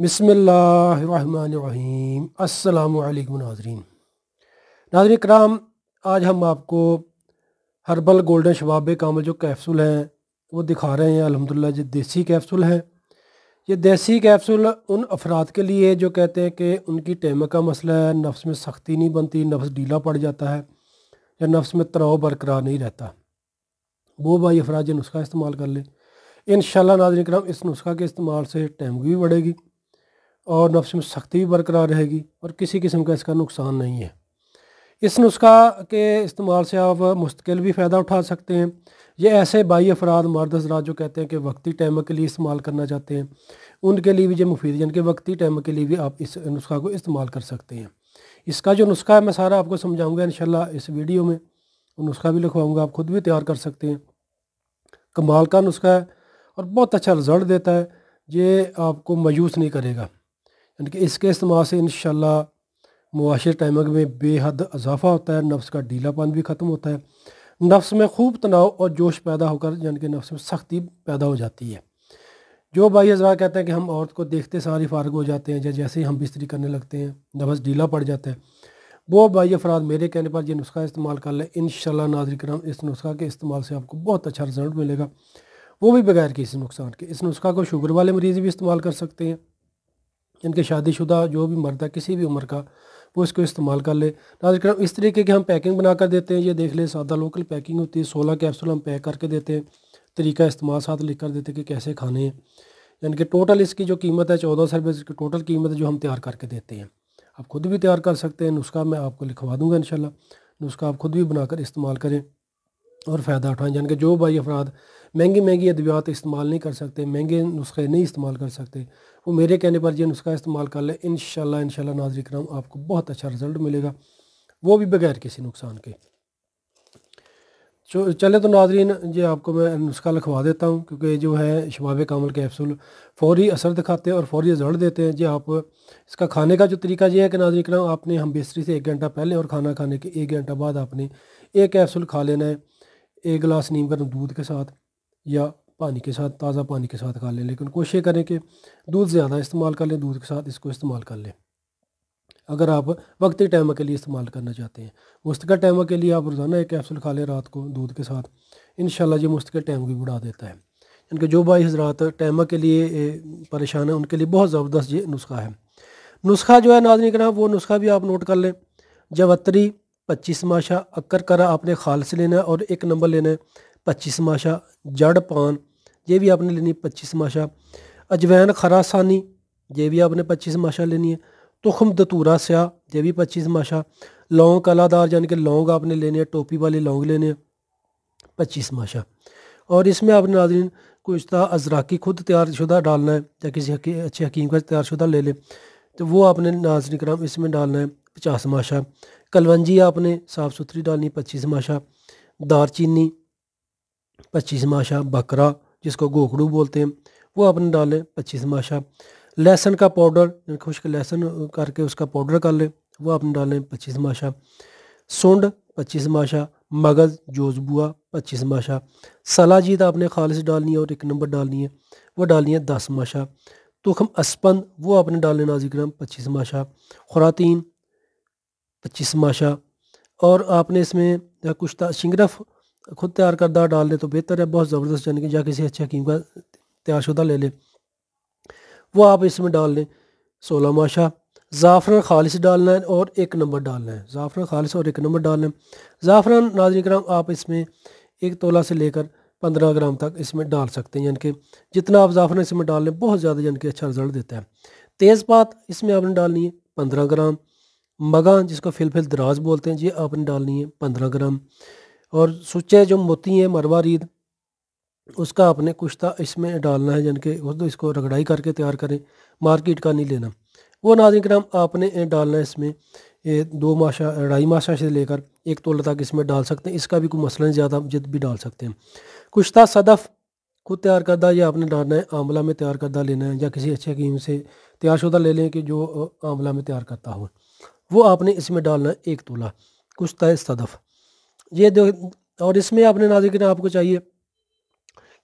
बसमीम् अल्लाम नाजरीन नाजर कराम आज हम आपको हर्बल गोल्डन शबाब कामल जो कैप्सूल हैं वो दिखा रहे हैं अलहमदिल्ला जो देसी कैप्सूल हैं ये देसी कैप्सूल उन अफराद के लिए जो कहते हैं कि उनकी टेम का मसला है नफ्स में सख्ती नहीं बनती नफ्स ढीला पड़ जाता है या नफ्स में तनाव बरकरार नहीं रहता वो भाई अफराज नुस्खा इस्तेमाल कर लें इन शाला नाजरन कराम इस नुस्खा के इस्तेमाल से टेमगी भी बढ़ेगी और नफ्स में सख्ती भी बरकरार रहेगी और किसी किस्म का इसका नुकसान नहीं है इस नुस्खा के इस्तेमाल से आप मुस्तकिल भी फ़ायदा उठा सकते हैं ये ऐसे बाई अफराद मर्द हजरात जो कहते हैं कि वक्ती टाइम के लिए इस्तेमाल करना चाहते हैं उनके लिए भी ये मुफीद यानी कि वक्ती टाइम के लिए भी आप इस नुस्खा को इस्तेमाल कर सकते हैं इसका जो नुस्खा है मैं सारा आपको समझाऊँगा इन इस वीडियो में वो नुस्खा भी लिखवाऊँगा आप ख़ुद भी तैयार कर सकते हैं कमाल का नुस्खा है और बहुत अच्छा रिज़ल्ट देता है ये आपको मायूस नहीं करेगा यानी कि इसके इस्तेमाल से इन मुआशर टाइमिंग में बेहद इजाफा होता है नफ्स का ढीलापन भी ख़त्म होता है नफ्स में खूब तनाव और जोश पैदा होकर यानी कि नफ्स में सख्ती पैदा हो जाती है जो भाई हजरा कहते हैं कि हम औरत को देखते सारी फारग हो जाते हैं या जैसे ही हम बिस्तरी करने लगते हैं नफ्स ढीला पड़ जाता है वो भाई अफराद मेरे कहने पर यह नुस्खा इस्तेमाल कर लें इन नाजर कराम इस नुस्खा के इस्तेमाल से आपको बहुत अच्छा रिजल्ट मिलेगा वो भी बगैर किसी नुकसान के इस नुस्खा को शुगर वाले मरीज़ भी इस्तेमाल कर सकते हैं इनके शादीशुदा जो भी मर्द है किसी भी उम्र का वो इसको इस्तेमाल कर ले नाजकरम इस तरीके की हम पैकिंग बना कर देते हैं ये देख ले सादा लोकल पैकिंग होती है सोलह कैप्सूल हम पैक करके देते हैं तरीका इस्तेमाल साथ लिख कर देते हैं कि कैसे खाने हैं यानी कि टोटल इसकी जो कीमत है चौदह सौ रुपये इसकी टोटल कीमत जो हम तैयार करके देते हैं आप खुद भी तैयार कर सकते हैं नुस्खा मैं आपको लिखवा दूँगा इन नुस्खा आप खुद भी बनाकर इस्तेमाल करें और फ़ायदा उठाएं यानी कि जो भाई अफराद महंगी महंगी अद्वियात इस्तेमाल नहीं कर सकते महंगे नुस्खे नहीं इस्तेमाल कर सकते वो मेरे कहने पर यह नुस्खा इस्तेमाल कर लें इन शाला इन शाला नाजरिक कराम आपको बहुत अच्छा रिजल्ट मिलेगा वो भी बगैर किसी नुकसान के चले तो नाजरीन ये आपको मैं नुस्खा लिखवा देता हूँ क्योंकि जो है शबाब कामल कैप्सूल फौरी असर दिखाते हैं और फौरी रिजल्ट देते हैं जी आप इसका खाने का जो तरीका ये है कि नाजरिक कराम आपने हम बेस्तरी से एक घंटा पहले और खाना खाने के एक घंटा बाद आपने एक कैप्सूल खा लेना है एक गिलास नीम गर्म दूध के साथ या पानी के साथ ताज़ा पानी के साथ खा लें लेकिन कोशिश करें कि दूध ज़्यादा इस्तेमाल कर लें दूध के साथ इसको इस्तेमाल कर लें अगर आप वक्ती टाइम के लिए इस्तेमाल करना चाहते हैं मुस्तकिल टाइम के लिए आप रोज़ाना एक कैप्सूल खा लें रात को दूध के साथ इन जी मुस्तकिल टाइम भी बढ़ा देता है इनके जो भाई हजरात टाइम के लिए परेशान हैं उनके लिए बहुत ज़बरदस्त ये नुस्खा है नुस्खा जो है नाजनी करा वो नुस्खा भी आप नोट कर लें जवत्री पच्चीस माशा अक्कर करा आपने खालस लेना है और एक नंबर लेना है पच्चीस माशा जड़ पान ये भी आपने लेनी है पच्चीस माशा अजवैन खरा सानी ये भी आपने पच्चीस माशा लेनी है तुखम दतूरा स्या ये भी पच्चीस माशा लौंग कलादार यानी कि लौंग आपने लेने हैं टोपी वाले लौंग लेने हैं पच्चीस माशा और इसमें आपने नाजरीन कुश्ता अजराकी खुद तैयार शुदा डालना है या किसी हकी, अच्छे हकीम का तैयार शुदा ले लें तो वो आपने नाजरी कराम इसमें डालना है पचास माशा कलवंजी आपने साफ़ सुथरी डालनी पच्चीस माशा दारचीनी पच्चीस माशा बकरा जिसको गोखड़ू बोलते हैं वो आपने डाले पच्चीस माशा लहसन का पाउडर खुश्क लहसन करके उसका पाउडर कर लें वो आपने डाले पच्चीस माशा सुंड पच्चीस माशा मगज़ जोजबुआ पच्चीस माशा सलाजीत आपने खालिश डालनी है और एक नंबर डालनी है वो डालनी है दस माशा तुखम असपंद वो आपने डालने नाजिक्राम पच्चीस माशा खुरातीन पच्चीस माशा और आपने इसमें कुछ शिंगरफ खुद तैयार करदा डाल लें तो बेहतर है बहुत ज़बरदस्त यानी कि या किसी अच्छे हकीम का तैयार शुदा ले लें वो आप इसमें डाल लें सोलह माशा ज़ाफ़रान खालिश डालना है और एक नंबर डालना है ज़ाफ़रान खालिश और एक नंबर डालना है ज़ाफ़रान नाजरी कराम आप इसमें एक तोला से लेकर पंद्रह ग्राम तक इसमें डाल सकते हैं यानी कि जितना आप ज़ाफ़रान इसमें डाल लें बहुत ज़्यादा यानी कि अच्छा रिजल्ट देता है तेज़पात इसमें आपने डालनी है पंद्रह ग्राम मगा जिसको फिलफिल दराज बोलते हैं ये आपने डालनी है पंद्रह ग्राम और सुचे जो मोती हैं मरवा रीद उसका आपने कुश्ता इसमें डालना है यानी कि इसको रगड़ाई करके तैयार करें मार्केट का नहीं लेना वो नाजिन कराम आपने डालना है इसमें ये दो माशा अढ़ाई माशा से लेकर एक तोला तक इसमें डाल सकते हैं इसका भी कोई मसला नहीं ज़्यादा जिद भी डाल सकते हैं कुश्ता सदफ़ खुद तैयार करदा या आपने डालना है आंवला में तैयार करदा लेना है या किसी अच्छे कीम से तैयार शुदा ले लें कि जो आंवला में तैयार करता हो वो आपने इसमें डालना एक तोला कुछ तय सदफ़ ये दो और इसमें आपने नाजिक आपको चाहिए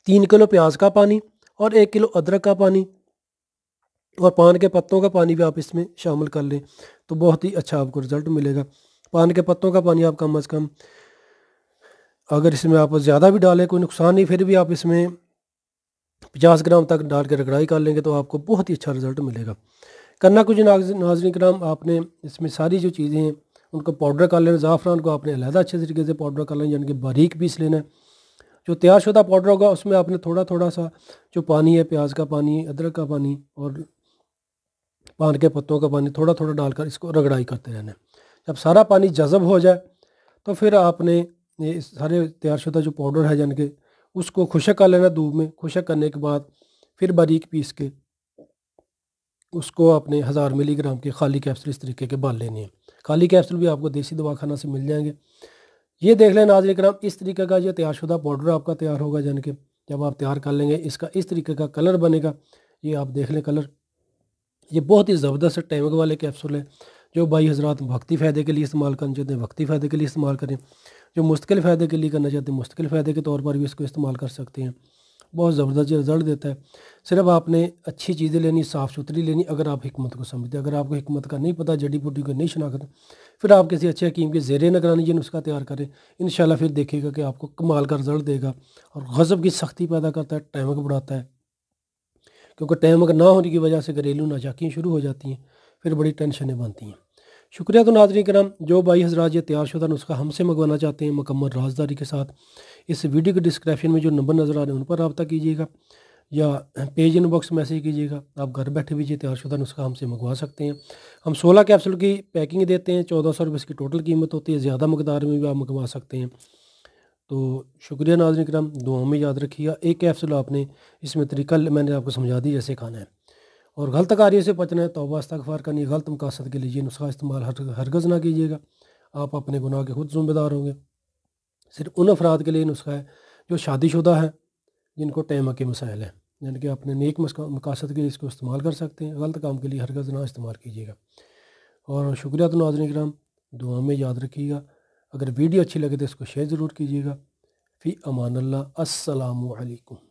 तीन किलो प्याज का पानी और एक किलो अदरक का पानी और पान के पत्तों का पानी भी आप इसमें शामिल कर लें तो बहुत ही अच्छा आपको रिज़ल्ट मिलेगा पान के पत्तों का पानी आप कम अज़ कम अगर इसमें आप ज़्यादा भी डालें कोई नुकसान नहीं फिर भी आप इसमें पचास ग्राम तक डाल के रगड़ाई कर लेंगे तो आपको बहुत ही अच्छा रिज़ल्ट मिलेगा करना कुछ नाज नाजन कराम आपने इसमें सारी जो चीज़ें हैं उनको पाउडर कर लेना ज़ाफ़रान को आपने अलहदा अच्छे तरीके से पाउडर कर लेना यानी कि बारीक पीस लेना है जो तैयार शुदा पाउडर होगा उसमें आपने थोड़ा थोड़ा सा जो पानी है प्याज का पानी अदरक का पानी और पान के पत्तों का पानी थोड़ा थोड़ा डालकर इसको रगड़ाई करते रहना है जब सारा पानी जज़ब हो जाए तो फिर आपने ये सारे शुदा जो पाउडर है यानी कि उसको खुशक कर लेना धूप में खुशक करने के बाद फिर बारीक पीस के उसको आपने हज़ार मिलीग्राम के खाली कैप्सूल इस तरीके के बाल लेने हैं खाली कैप्सूल भी आपको देसी दवा खाना से मिल जाएंगे ये देख लें नाजर कराम इस तरीके का ये तैयारशुदा पाउडर आपका तैयार होगा जान के जब आप तैयार कर लेंगे इसका इस तरीके का कलर बनेगा ये आप देख लें कलर ये बहुत ही ज़बरदस्त टैमक वाले कैप्सूल हैं जो भाई हजरात वक्ती फ़ायदे के लिए इस्तेमाल करना चाहते हैं वक्ती फ़ायदे के लिए इस्तेमाल करें जो मुस्तकिल फ़ायदे के लिए करना चाहते हैं मुस्तकिल फ़ायदे के तौर पर भी इसको इस्तेमाल कर सकते हैं बहुत ज़बरदस्त रिज़ल्ट देता है सिर्फ आपने अच्छी चीज़ें लेनी साफ़ सुथरी लेनी अगर आप हमत को समझते अगर आपको हमत का नहीं पता जड़ी बूटी को नहीं शनाखत फिर आप किसी अच्छे हकीम के ज़ेरे नगरानी जिन उसका तैयार करें इन फिर देखेगा कि आपको कमाल का रिज़ल्ट देगा और गज़ब की सख्ती पैदा करता है टैमक बढ़ाता है क्योंकि टैमक ना होने की वजह से घरेलू नाचाकियाँ शुरू हो जाती हैं फिर बड़ी टेंशनें बनती हैं शुक्रिया तो नाजरी कराम जो भाई हजरा ये तैयार शुदा नुस्खा हमसे मंगवाना चाहते हैं मुकम्मल राजदारी के साथ इस वीडियो के डिस्क्रिप्शन में जो नंबर नज़र आ रहे हैं उन पर रबता कीजिएगा या पेज इनबॉक्स मैसेज कीजिएगा आप घर बैठे भी ये तैयार शुदा नुस्खा हमसे मंगवा सकते हैं हम सोलह कैप्सूल की पैकिंग देते हैं चौदह सौ रुपये इसकी टोटल कीमत होती है ज़्यादा मकदार में भी आप मंगवा सकते हैं तो शुक्रिया नाजन कराम दुआ में याद रखिएगा एक कैप्सूल आपने इसमें तरीका मैंने आपको समझा दी जैसे खाना है और गलत कार्य से बचना है तोबा इस्तफ़ार करनी गलत मकासद के लिए ये नुस्खा इस्तेमाल हर हरगज़ ना कीजिएगा आप अपने गुनाह के खुद ज़िम्मेदार होंगे सिर्फ उन अफराद के लिए नुस्खा है जो शादीशुदा हैं जिनको टैम के मसाइल हैं यानी कि अपने नेक मकासद के लिए इसको इस्तेमाल कर सकते हैं गलत काम के लिए हरगज़ ना इस्तेमाल कीजिएगा और शुक्रिया तो नाजन कराम दुआ में याद रखिएगा अगर वीडियो अच्छी लगे तो इसको शेयर ज़रूर कीजिएगा फ़ी अमान अल्लाह